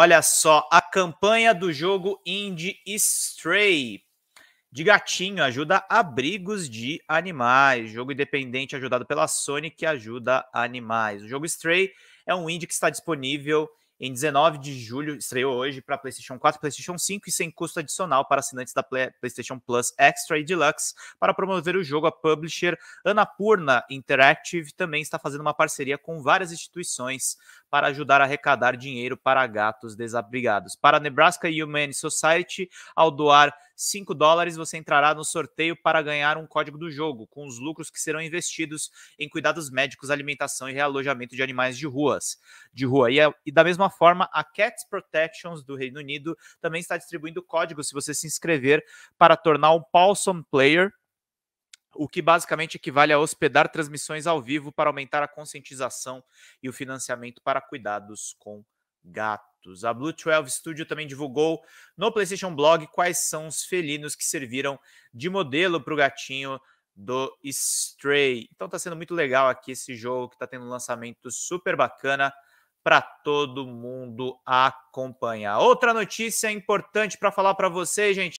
Olha só, a campanha do jogo Indie Stray de gatinho ajuda abrigos de animais. Jogo independente ajudado pela Sony que ajuda animais. O jogo Stray é um indie que está disponível em 19 de julho, estreou hoje para PlayStation 4, PlayStation 5 e sem custo adicional para assinantes da PlayStation Plus Extra e Deluxe. Para promover o jogo, a publisher Anapurna Interactive também está fazendo uma parceria com várias instituições para ajudar a arrecadar dinheiro para gatos desabrigados. Para a Nebraska Humane Society, ao doar 5 dólares, você entrará no sorteio para ganhar um código do jogo, com os lucros que serão investidos em cuidados médicos, alimentação e realojamento de animais de ruas. De rua. E, é, e da mesma forma, a Cats Protections do Reino Unido também está distribuindo código se você se inscrever para tornar um Paulson Player o que basicamente equivale a hospedar transmissões ao vivo para aumentar a conscientização e o financiamento para cuidados com gatos. A Blue 12 Studio também divulgou no PlayStation Blog quais são os felinos que serviram de modelo para o gatinho do Stray. Então está sendo muito legal aqui esse jogo que está tendo um lançamento super bacana para todo mundo acompanhar. Outra notícia importante para falar para vocês, gente.